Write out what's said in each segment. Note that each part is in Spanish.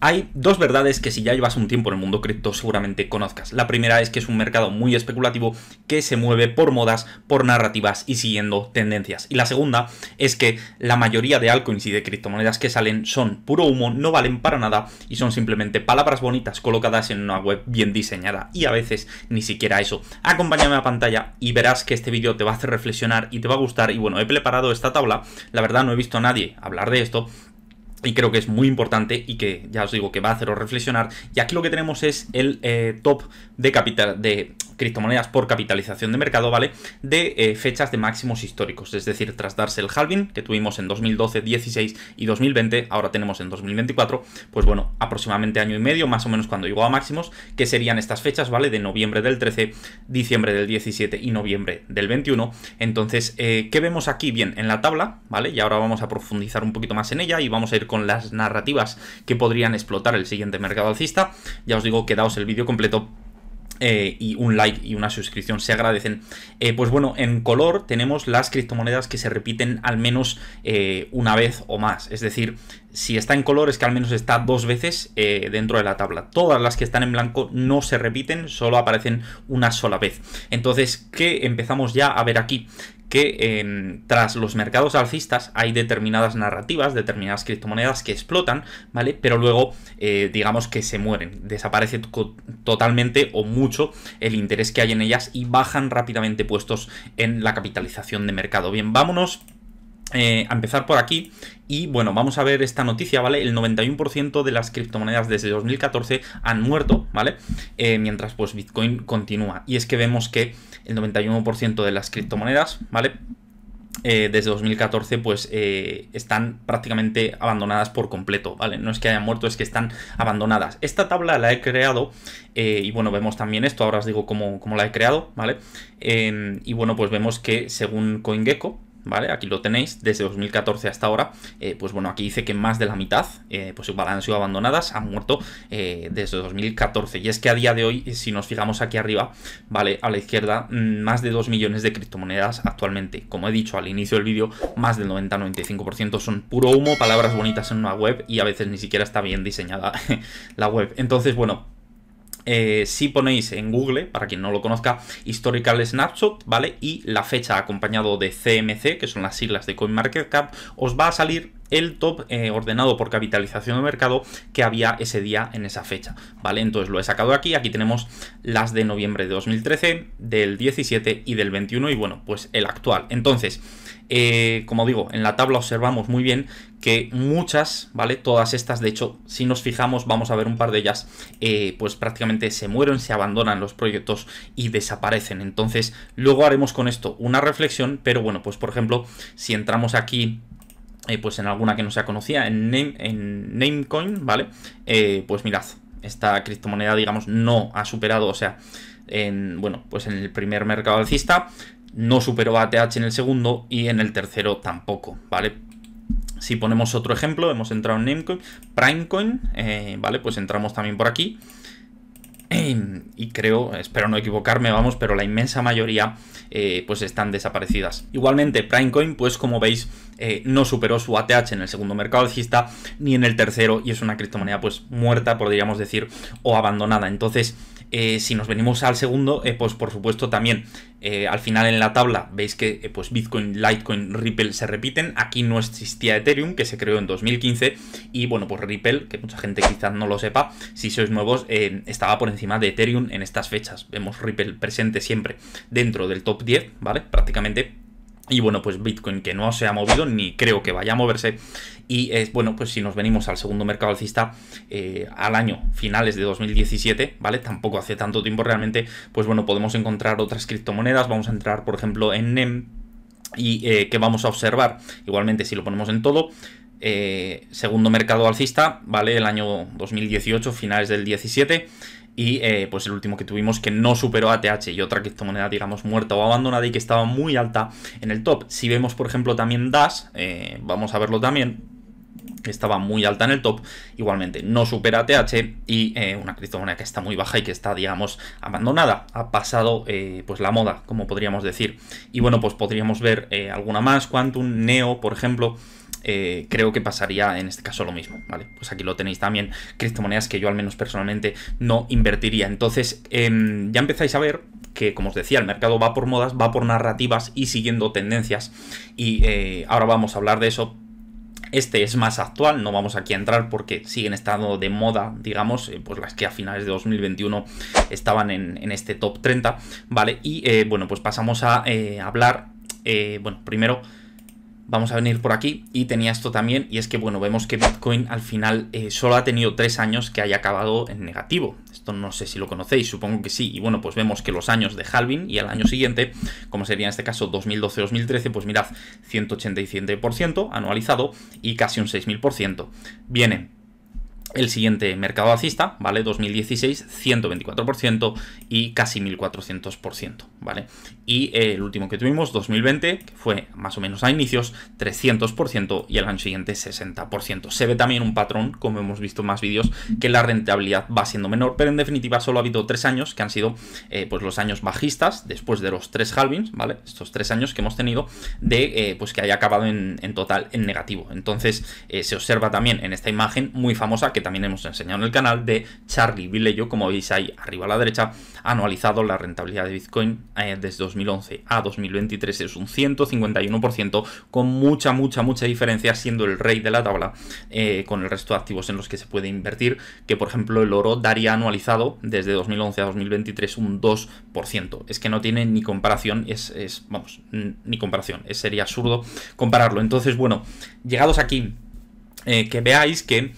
Hay dos verdades que si ya llevas un tiempo en el mundo cripto seguramente conozcas. La primera es que es un mercado muy especulativo que se mueve por modas, por narrativas y siguiendo tendencias. Y la segunda es que la mayoría de altcoins y de criptomonedas que salen son puro humo, no valen para nada y son simplemente palabras bonitas colocadas en una web bien diseñada. Y a veces ni siquiera eso. Acompáñame a pantalla y verás que este vídeo te va a hacer reflexionar y te va a gustar. Y bueno, he preparado esta tabla. La verdad no he visto a nadie hablar de esto y creo que es muy importante y que ya os digo que va a haceros reflexionar. Y aquí lo que tenemos es el eh, top de capital de criptomonedas por capitalización de mercado, ¿vale? De eh, fechas de máximos históricos, es decir, tras darse el halving que tuvimos en 2012, 16 y 2020, ahora tenemos en 2024, pues bueno, aproximadamente año y medio, más o menos cuando llegó a máximos, que serían estas fechas, ¿vale? De noviembre del 13, diciembre del 17 y noviembre del 21. Entonces, eh, ¿qué vemos aquí? Bien, en la tabla, ¿vale? Y ahora vamos a profundizar un poquito más en ella y vamos a ir con las narrativas que podrían explotar el siguiente mercado alcista. Ya os digo, quedaos el vídeo completo eh, y un like y una suscripción se agradecen. Eh, pues bueno, en color tenemos las criptomonedas que se repiten al menos eh, una vez o más. Es decir, si está en color es que al menos está dos veces dentro de la tabla. Todas las que están en blanco no se repiten, solo aparecen una sola vez. Entonces, ¿qué empezamos ya a ver aquí? que tras los mercados alcistas hay determinadas narrativas, determinadas criptomonedas que explotan, ¿vale? Pero luego, eh, digamos que se mueren, desaparece totalmente o mucho el interés que hay en ellas y bajan rápidamente puestos en la capitalización de mercado. Bien, vámonos eh, a empezar por aquí y bueno, vamos a ver esta noticia, ¿vale? El 91% de las criptomonedas desde 2014 han muerto, ¿vale? Eh, mientras pues Bitcoin continúa. Y es que vemos que el 91% de las criptomonedas, ¿vale? Eh, desde 2014 pues eh, están prácticamente abandonadas por completo, ¿vale? No es que hayan muerto, es que están abandonadas. Esta tabla la he creado eh, y bueno, vemos también esto, ahora os digo cómo, cómo la he creado, ¿vale? Em, y bueno, pues vemos que según CoinGecko, ¿vale? Aquí lo tenéis, desde 2014 hasta ahora, eh, pues bueno, aquí dice que más de la mitad, eh, pues han sido abandonadas, han muerto eh, desde 2014. Y es que a día de hoy, si nos fijamos aquí arriba, ¿vale? A la izquierda, mm, más de 2 millones de criptomonedas actualmente. Como he dicho al inicio del vídeo, más del 90-95% son puro humo, palabras bonitas en una web y a veces ni siquiera está bien diseñada la web. Entonces, bueno, eh, si ponéis en Google, para quien no lo conozca, Historical Snapshot, ¿vale? Y la fecha acompañado de CMC, que son las siglas de CoinMarketCap, os va a salir el top eh, ordenado por capitalización de mercado que había ese día en esa fecha, ¿vale? Entonces lo he sacado aquí, aquí tenemos las de noviembre de 2013, del 17 y del 21 y bueno, pues el actual. Entonces, eh, como digo, en la tabla observamos muy bien muchas, ¿vale? Todas estas, de hecho, si nos fijamos, vamos a ver un par de ellas, eh, pues prácticamente se mueren, se abandonan los proyectos y desaparecen. Entonces, luego haremos con esto una reflexión, pero bueno, pues por ejemplo, si entramos aquí eh, pues en alguna que no se conocía, en, name, en Namecoin, ¿vale? Eh, pues mirad, esta criptomoneda, digamos, no ha superado, o sea, en, bueno, pues en el primer mercado alcista no superó a ATH en el segundo y en el tercero tampoco, ¿vale? Si ponemos otro ejemplo, hemos entrado en Namecoin, Primecoin, eh, ¿vale? Pues entramos también por aquí y creo, espero no equivocarme, vamos, pero la inmensa mayoría eh, pues están desaparecidas. Igualmente, Primecoin, pues como veis, eh, no superó su ATH en el segundo mercado alcista ni en el tercero y es una criptomoneda pues muerta, podríamos decir, o abandonada. Entonces, eh, si nos venimos al segundo, pues por supuesto también al final en la tabla veis que pues Bitcoin, Litecoin, Ripple se repiten. Aquí no existía Ethereum, que se creó en 2015. Y bueno, pues Ripple, que mucha gente quizás no lo sepa, si sois nuevos, estaba por encima de Ethereum en estas fechas. Vemos Ripple presente siempre dentro del top 10, ¿vale? Prácticamente y bueno, pues Bitcoin que no se ha movido ni creo que vaya a moverse. Y es bueno, pues si nos venimos al segundo mercado alcista eh, al año finales de 2017, ¿vale? Tampoco hace tanto tiempo realmente, pues bueno, podemos encontrar otras criptomonedas. Vamos a entrar, por ejemplo, en NEM y eh, que vamos a observar. Igualmente, si lo ponemos en todo, eh, segundo mercado alcista, ¿vale? El año 2018, finales del 17 y eh, pues el último que tuvimos que no superó a y otra criptomoneda digamos muerta o abandonada y que estaba muy alta en el top. Si vemos por ejemplo también Dash, eh, vamos a verlo también, que estaba muy alta en el top, igualmente no supera a TH y eh, una criptomoneda que está muy baja y que está, digamos, abandonada. Ha pasado pues la moda, como podríamos decir. Y bueno, pues podríamos ver alguna más, Quantum, Neo, por ejemplo, eh, creo que pasaría en este caso lo mismo, ¿vale? Pues aquí lo tenéis también, criptomonedas que yo al menos personalmente no invertiría. Entonces, em, ya empezáis a ver que, como os decía, el mercado va por modas, va por narrativas y siguiendo tendencias. Y eh, ahora vamos a hablar de eso, este es más actual, no vamos aquí a entrar porque siguen estando de moda, digamos, eh, pues las que a finales de 2021 estaban en, este top 30, ¿vale? Y bueno, pues pasamos a hablar, bueno, primero vamos a venir por aquí y tenía esto también y es que bueno, vemos que Bitcoin al final eh, solo ha tenido tres años que haya acabado en negativo, esto no sé si lo conocéis, supongo que sí, y bueno, pues vemos que los años de halving y al año siguiente, como sería en este caso 2012-2013, pues mirad, 187% anualizado y casi un 6.000%. Viene el siguiente mercado alcista, ¿vale? 2016, 124% y casi 1400%, ¿vale? Y eh, el último que tuvimos, 2020, que fue más o menos a inicios, 300% y el año siguiente 60%. Se ve también un patrón, como hemos visto en más vídeos, que la rentabilidad va siendo menor, pero en definitiva solo ha habido tres años que han sido eh, pues los años bajistas, después de los tres halvings, ¿vale? Estos tres años que hemos tenido de eh, pues que haya acabado en, en total en negativo. Entonces se observa también en esta imagen muy famosa que también hemos enseñado en el canal de Charlie yo como veis ahí arriba a la derecha, anualizado la rentabilidad de Bitcoin eh, desde 2011 a 2023 es un 151%, con mucha, mucha, mucha diferencia, siendo el rey de la tabla eh, con el resto de activos en los que se puede invertir, que por ejemplo el oro daría anualizado desde 2011 a 2023 un 2%. Es que no tiene ni comparación, es, vamos, ni comparación, es, sería absurdo compararlo. Entonces, bueno, llegados aquí, eh, que veáis que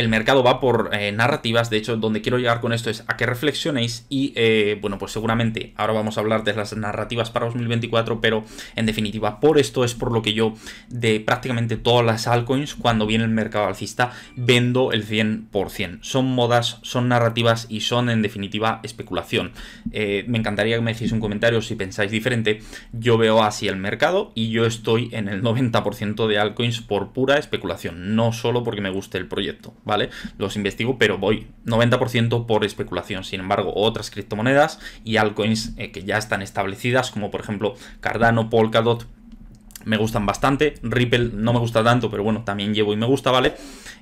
el mercado va por eh, narrativas, de hecho donde quiero llegar con esto es a que reflexionéis y eh, bueno, pues seguramente ahora vamos a hablar de las narrativas para 2024, pero en definitiva por esto es por lo que yo de prácticamente todas las altcoins cuando viene el mercado alcista vendo el 100%. Son modas, son narrativas y son en definitiva especulación. Eh, me encantaría que me decís un comentario si pensáis diferente. Yo veo así el mercado y yo estoy en el 90% de altcoins por pura especulación, no solo porque me guste el proyecto. Los investigo, pero voy 90% por especulación. Sin embargo, otras criptomonedas y altcoins eh, que ya están establecidas, como por ejemplo Cardano, Polkadot, me gustan bastante. Ripple no me gusta tanto, pero bueno, también llevo y me gusta, ¿vale?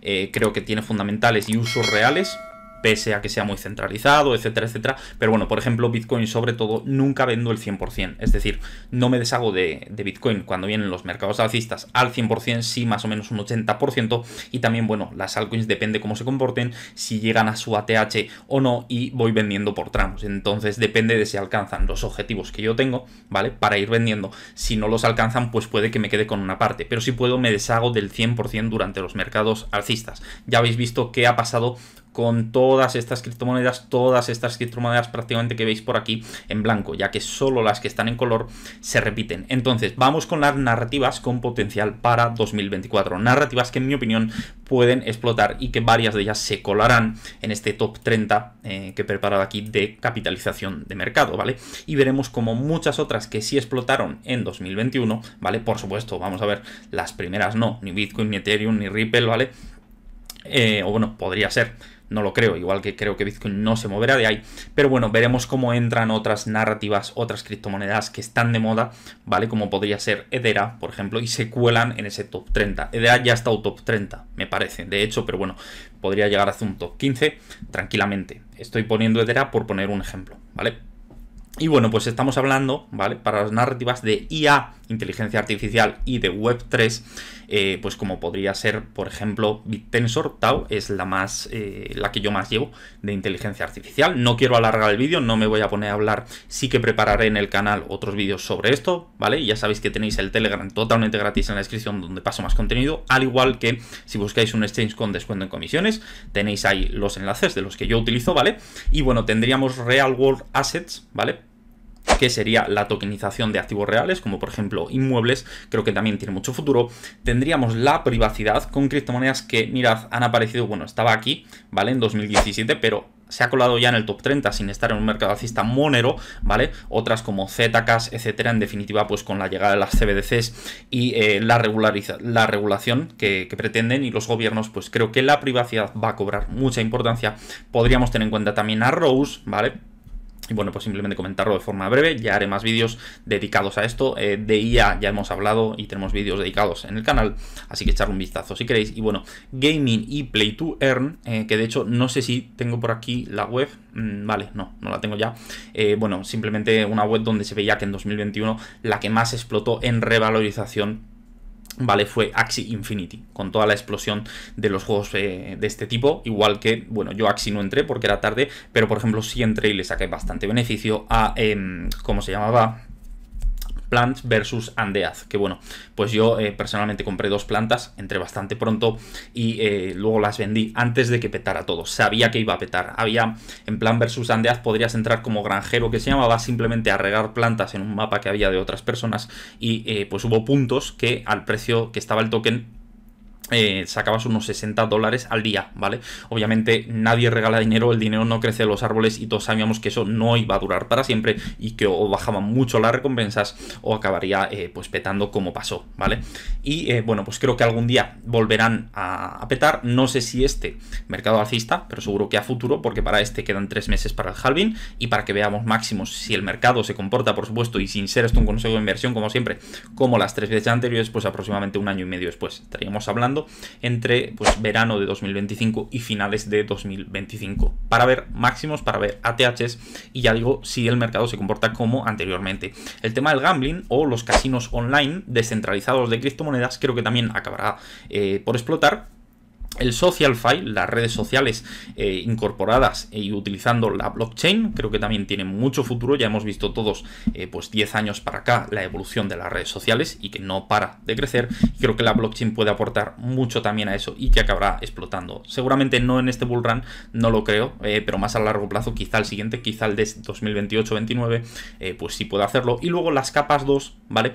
Eh, creo que tiene fundamentales y usos reales pese a que sea muy centralizado, etcétera, etcétera. Pero bueno, por ejemplo, Bitcoin sobre todo nunca vendo el 100%, es decir, no me deshago de, Bitcoin cuando vienen los mercados alcistas al 100%, sí más o menos un 80%, y también, bueno, las altcoins depende cómo se comporten, si llegan a su ATH o no, y voy vendiendo por tramos. Entonces depende de si alcanzan los objetivos que yo tengo, ¿vale? Para ir vendiendo. Si no los alcanzan, pues puede que me quede con una parte, pero si puedo me deshago del 100% durante los mercados alcistas. Ya habéis visto qué ha pasado con todas estas criptomonedas, todas estas criptomonedas prácticamente que veis por aquí en blanco, ya que solo las que están en color se repiten. Entonces, vamos con las narrativas con potencial para 2024. Narrativas que en mi opinión pueden explotar y que varias de ellas se colarán en este top 30 eh, que he preparado aquí de capitalización de mercado, ¿vale? Y veremos como muchas otras que sí explotaron en 2021, ¿vale? Por supuesto, vamos a ver, las primeras no, ni Bitcoin, ni Ethereum, ni Ripple, ¿vale? Eh, o bueno, podría ser no lo creo, igual que creo que Bitcoin no se moverá de ahí, pero bueno, veremos cómo entran otras narrativas, otras criptomonedas que están de moda, ¿vale? Como podría ser Edera, por ejemplo, y se cuelan en ese top 30. Edera ya está estado top 30, me parece, de hecho, pero bueno, podría llegar hasta un top 15 tranquilamente. Estoy poniendo Edera por poner un ejemplo, ¿vale? Y bueno, pues estamos hablando, ¿vale? Para las narrativas de IA inteligencia artificial y de Web3, eh, pues como podría ser, por ejemplo, Tensor Tau, es la, más, eh, la que yo más llevo de inteligencia artificial. No quiero alargar el vídeo, no me voy a poner a hablar, sí que prepararé en el canal otros vídeos sobre esto, ¿vale? ya sabéis que tenéis el Telegram totalmente gratis en la descripción donde paso más contenido, al igual que si buscáis un exchange con descuento en comisiones, tenéis ahí los enlaces de los que yo utilizo, ¿vale? Y bueno, tendríamos Real World Assets, ¿vale? que sería la tokenización de activos reales, como por ejemplo inmuebles, creo que también tiene mucho futuro. Tendríamos la privacidad con criptomonedas que, mirad, han aparecido, bueno, estaba aquí, ¿vale? En 2017, pero se ha colado ya en el top 30 sin estar en un mercado alcista monero, ¿vale? Otras como Zcash, etcétera, en definitiva, pues con la llegada de las CBDCs y eh, la, regulación que, que, pretenden y los gobiernos, pues creo que la privacidad va a cobrar mucha importancia. Podríamos tener en cuenta también a Rose, ¿vale? Y bueno, pues simplemente comentarlo de forma breve, ya haré más vídeos dedicados a esto, eh, de IA ya hemos hablado y tenemos vídeos dedicados en el canal, así que echarle un vistazo si queréis. Y bueno, Gaming y Play to Earn, eh, que de hecho no sé si tengo por aquí la web, mm, vale, no, no la tengo ya. Eh, bueno, simplemente una web donde se veía que en 2021 la que más explotó en revalorización ¿vale? Fue Axi Infinity, con toda la explosión de los juegos eh, de este tipo, igual que, bueno, yo Axi no entré porque era tarde, pero por ejemplo sí entré y le saqué bastante beneficio a, em, ¿cómo se llamaba? Plant versus Andeaz. Que bueno, pues yo eh, personalmente compré dos plantas, entré bastante pronto y eh, luego las vendí antes de que petara todo. Sabía que iba a petar. Había en Plan versus Andeaz podrías entrar como granjero que se llamaba simplemente a regar plantas en un mapa que había de otras personas y eh, pues hubo puntos que al precio que estaba el token eh, sacabas unos 60 dólares al día, ¿vale? Obviamente nadie regala dinero, el dinero no crece los árboles y todos sabíamos que eso no iba a durar para siempre y que o bajaban mucho las recompensas o acabaría eh, pues petando como pasó, ¿vale? Y eh, bueno, pues creo que algún día volverán a, petar, no sé si este mercado alcista, pero seguro que a futuro porque para este quedan tres meses para el halving y para que veamos máximos si el mercado se comporta, por supuesto, y sin ser esto un consejo de inversión como siempre, como las tres veces anteriores, pues aproximadamente un año y medio después estaríamos hablando entre pues, verano de 2025 y finales de 2025 para ver máximos, para ver ATHs y ya digo si el mercado se comporta como anteriormente. El tema del gambling o los casinos online descentralizados de criptomonedas creo que también acabará eh, por explotar el social file, las redes sociales eh, incorporadas y utilizando la blockchain, creo que también tiene mucho futuro, ya hemos visto todos eh, pues 10 años para acá la evolución de las redes sociales y que no para de crecer, creo que la blockchain puede aportar mucho también a eso y que acabará explotando, seguramente no en este bull run, no lo creo, eh, pero más a largo plazo, quizá el siguiente, quizá el de 2028-29, pues sí puede hacerlo, y luego las capas 2, ¿vale?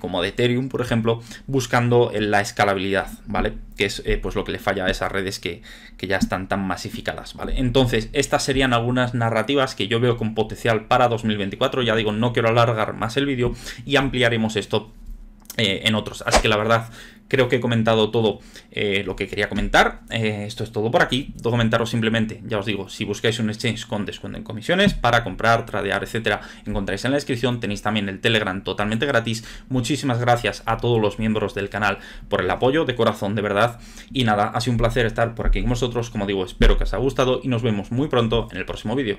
como de Ethereum, por ejemplo, buscando la escalabilidad, ¿vale? Que es pues lo que le falla esas redes que, que ya están tan masificadas, ¿vale? Entonces, estas serían algunas narrativas que yo veo con potencial para 2024, ya digo, no quiero alargar más el vídeo y ampliaremos esto eh, en otros. Así que la verdad, creo que he comentado todo eh, lo que quería comentar. Eh, esto es todo por aquí. De comentaros simplemente, ya os digo, si buscáis un exchange con descuento en comisiones para comprar, tradear, etcétera, encontráis en la descripción. Tenéis también el Telegram totalmente gratis. Muchísimas gracias a todos los miembros del canal por el apoyo, de corazón, de verdad. Y nada, ha sido un placer estar por aquí con vosotros. Como digo, espero que os haya gustado y nos vemos muy pronto en el próximo vídeo.